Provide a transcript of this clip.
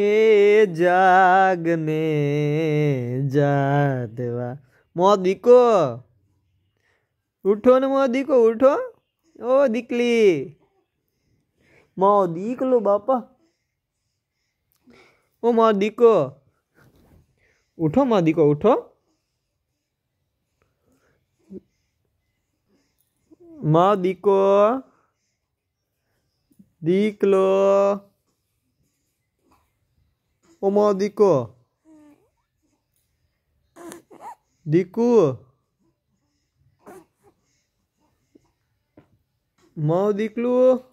हे जागने जा देवा मोदी को उठो न मोदी को उठो ओ दिकली मोदी को लो बापा ओ मोदी को उठो मोदी को उठो मोदी को दिख लो mau Diko. Diku. Mau diklu.